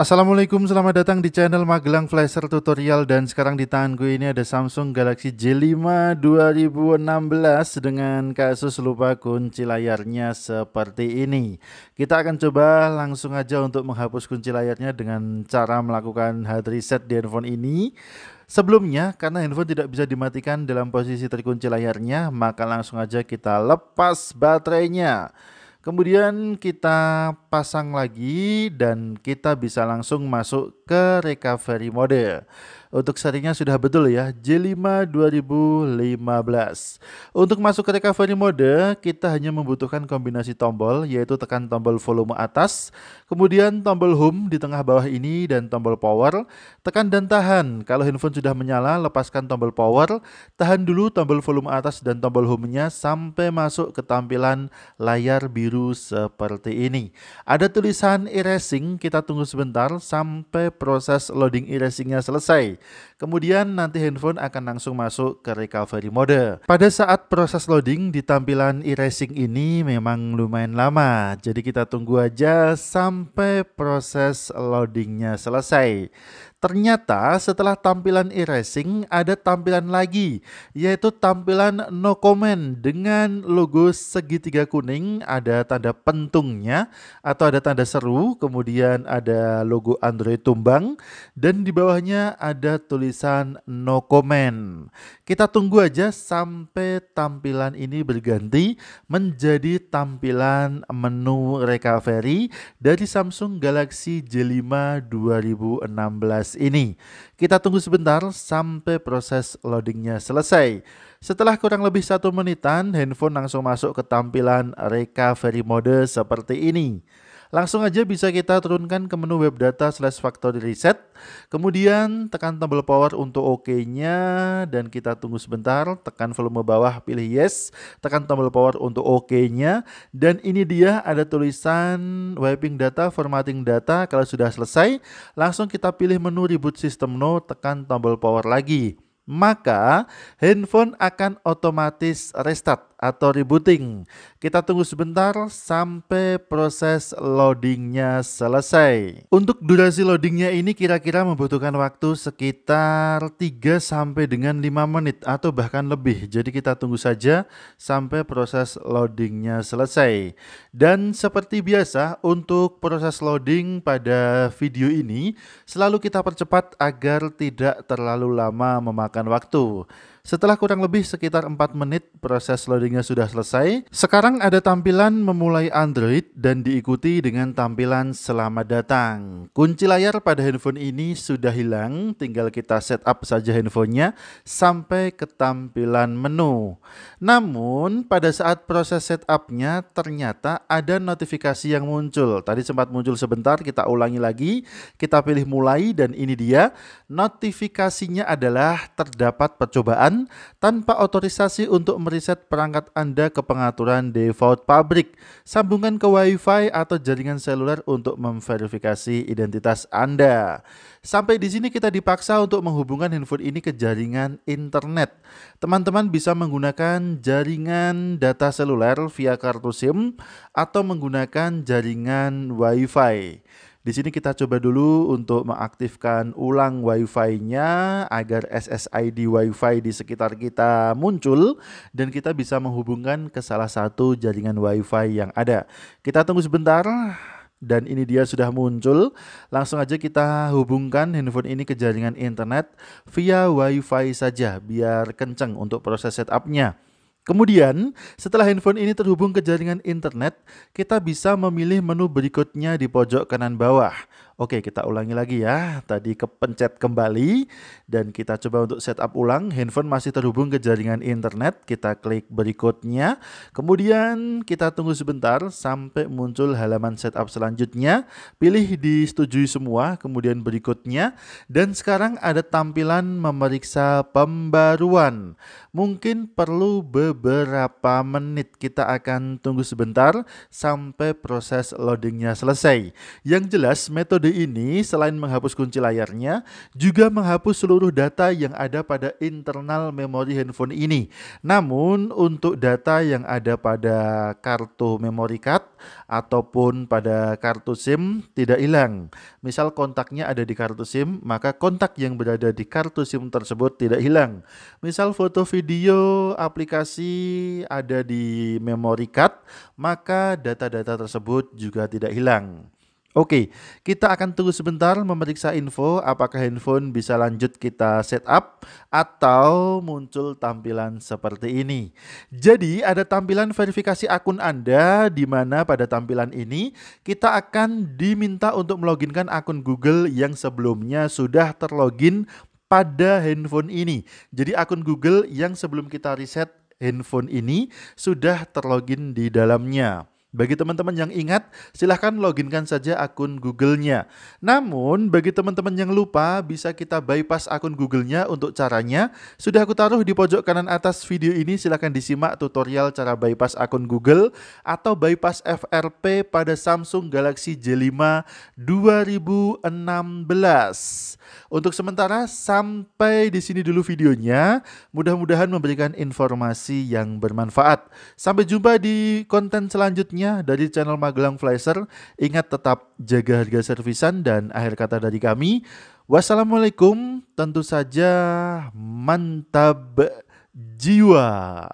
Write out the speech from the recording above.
Assalamualaikum, selamat datang di channel Magelang Flasher Tutorial dan sekarang di tangan gue ini ada Samsung Galaxy J5 2016 dengan kasus lupa kunci layarnya seperti ini. Kita akan coba langsung aja untuk menghapus kunci layarnya dengan cara melakukan hard reset di handphone ini. Sebelumnya, karena handphone tidak bisa dimatikan dalam posisi terkunci layarnya, maka langsung aja kita lepas baterainya. Kemudian kita pasang lagi dan kita bisa langsung masuk ke recovery mode. Untuk seringnya sudah betul ya, J5 2015. Untuk masuk ke recovery mode, kita hanya membutuhkan kombinasi tombol, yaitu tekan tombol volume atas, kemudian tombol home di tengah bawah ini, dan tombol power. Tekan dan tahan, kalau handphone sudah menyala, lepaskan tombol power, tahan dulu tombol volume atas dan tombol home-nya sampai masuk ke tampilan layar biru seperti ini. Ada tulisan erasing, kita tunggu sebentar sampai proses loading erasingnya selesai. Kemudian nanti handphone akan langsung masuk ke recovery mode. Pada saat proses loading di tampilan erasing ini memang lumayan lama. Jadi kita tunggu aja sampai proses loadingnya selesai. Ternyata setelah tampilan e-racing ada tampilan lagi yaitu tampilan no comment dengan logo segitiga kuning ada tanda pentungnya atau ada tanda seru kemudian ada logo Android tumbang dan di bawahnya ada tulisan no comment. Kita tunggu aja sampai tampilan ini berganti menjadi tampilan menu recovery dari Samsung Galaxy J5 2016 podcast ini. Kita tunggu sebentar sampai proses loadingnya selesai. Setelah kurang lebih satu menitan, handphone langsung masuk ke tampilan recovery mode seperti ini. Langsung aja bisa kita turunkan ke menu web data slash factory reset. Kemudian tekan tombol power untuk OK-nya dan kita tunggu sebentar. Tekan volume bawah pilih yes. Tekan tombol power untuk OK-nya. dan ini dia ada tulisan wiping data, formatting data. Kalau sudah selesai, langsung kita pilih menu reboot system no. Tekan tombol power lagi. Maka handphone akan otomatis restart atau rebooting. Kita tunggu sebentar sampai proses loadingnya selesai. Untuk durasi loadingnya ini kira-kira membutuhkan waktu sekitar 3 sampai dengan 5 menit atau bahkan lebih. Jadi kita tunggu saja sampai proses loadingnya selesai. Dan seperti biasa untuk proses loading pada video ini selalu kita percepat agar tidak terlalu lama memakan waktu. Setelah kurang lebih sekitar 4 menit proses loadingnya sudah selesai, sekarang ada tampilan memulai Android dan diikuti dengan tampilan selamat datang. Kunci layar pada handphone ini sudah hilang, tinggal kita setup saja handphonenya sampai ke tampilan menu. Namun pada saat proses setupnya ternyata ada notifikasi yang muncul. Tadi sempat muncul sebentar, kita ulangi lagi, kita pilih mulai dan ini dia. Notifikasinya adalah terdapat percobaan perusahaan tanpa otorisasi untuk meriset perangkat Anda ke pengaturan default pabrik, sambungan ke WiFi atau jaringan seluler untuk memverifikasi identitas Anda. Sampai di sini kita dipaksa untuk menghubungkan handphone ini ke jaringan internet. Teman-teman bisa menggunakan jaringan data seluler via kartu SIM atau menggunakan jaringan WiFi. Di sini kita coba dulu untuk mengaktifkan ulang WiFi-nya agar SSID WiFi di sekitar kita muncul dan kita bisa menghubungkan ke salah satu jaringan WiFi yang ada. Kita tunggu sebentar dan ini dia sudah muncul. Langsung aja kita hubungkan handphone ini ke jaringan internet via WiFi saja biar kencang untuk proses setupnya. Kemudian, setelah handphone ini terhubung ke jaringan internet, kita bisa memilih menu berikutnya di pojok kanan bawah Oke, kita ulangi lagi ya. Tadi kepencet kembali dan kita coba untuk setup ulang. Handphone masih terhubung ke jaringan internet. Kita klik berikutnya. Kemudian kita tunggu sebentar sampai muncul halaman setup selanjutnya. Pilih disetujui semua, kemudian berikutnya. Dan sekarang ada tampilan memeriksa pembaruan. Mungkin perlu beberapa menit. Kita akan tunggu sebentar sampai proses loadingnya selesai. Yang jelas metode ini selain menghapus kunci layarnya, juga menghapus seluruh data yang ada pada internal memori handphone ini. Namun untuk data yang ada pada kartu memori card ataupun pada kartu SIM tidak hilang. Misal kontaknya ada di kartu SIM, maka kontak yang berada di kartu SIM tersebut tidak hilang. Misal foto video aplikasi ada di memori card, maka data-data tersebut juga tidak hilang. Oke, kita akan tunggu sebentar memeriksa info apakah handphone bisa lanjut kita setup atau muncul tampilan seperti ini. Jadi ada tampilan verifikasi akun Anda di mana pada tampilan ini kita akan diminta untuk meloginkan akun Google yang sebelumnya sudah terlogin pada handphone ini. Jadi akun Google yang sebelum kita reset handphone ini sudah terlogin di dalamnya. Bagi teman-teman yang ingat, silahkan loginkan saja akun Google-nya. Namun, bagi teman-teman yang lupa, bisa kita bypass akun Google-nya untuk caranya. Sudah aku taruh di pojok kanan atas video ini, silahkan disimak tutorial cara bypass akun Google atau bypass FRP pada Samsung Galaxy J5 2016. Untuk sementara, sampai di sini dulu videonya. Mudah-mudahan memberikan informasi yang bermanfaat. Sampai jumpa di konten selanjutnya selanjutnya dari channel Magelang Flasher. Ingat tetap jaga harga servisan dan akhir kata dari kami. Wassalamualaikum, tentu saja mantap jiwa.